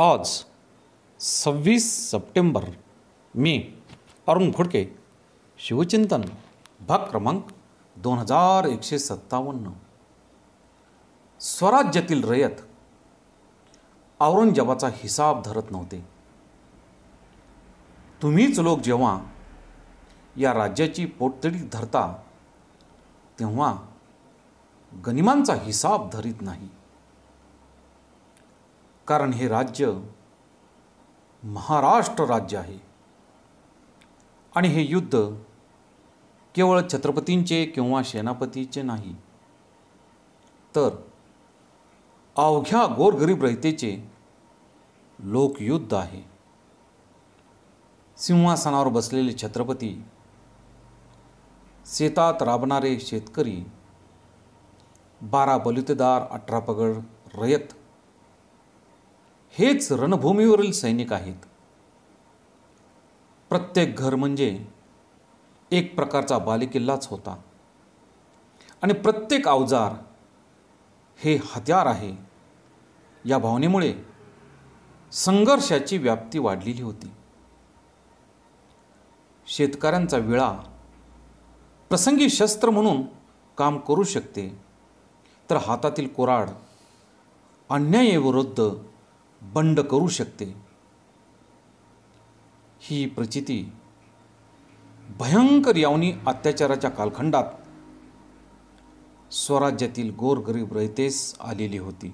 आज सव्वीस सप्टेंबर मी अरुण घोडके शिवचिंतन भाग क्रमांक दोन हजार एकशे सत्तावन्न स्वराज्यातील रयत औरंगजेबाचा हिसाब धरत नव्हते तुम्हीच लोक जेव्हा या राज्याची पोटतडी धरता तेव्हा गनिमांचा हिसाब धरीत नाही कारण हे राज्य महाराष्ट्र राज्य आहे आणि हे युद्ध केवळ छत्रपतींचे किंवा सेनापतीचे नाही तर अवघ्या गोरगरीब रहितेचे लोकयुद्ध आहे सिंहासनावर बसलेले छत्रपती शेतात राबणारे शेतकरी बारा बलुतेदार अठरा पगड रयत हेच रणभूमीवरील सैनिक आहेत प्रत्येक घर म्हणजे एक प्रकारचा बालेकिल्लाच होता आणि प्रत्येक अवजार हे हत्यार आहे या भावनेमुळे संघर्षाची व्याप्ती वाढलेली होती शेतकऱ्यांचा विळा प्रसंगी शस्त्र म्हणून काम करू शकते तर हातातील कोराड अन्यायाविरुद्ध बंड करू शकते ही प्रचिती भयंकर यावनी अत्याचाराच्या कालखंडात स्वराज्यातील गोरगरीब रहितेस आलेली होती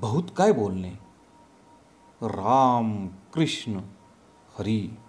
बहुत काय बोलणे राम कृष्ण हरी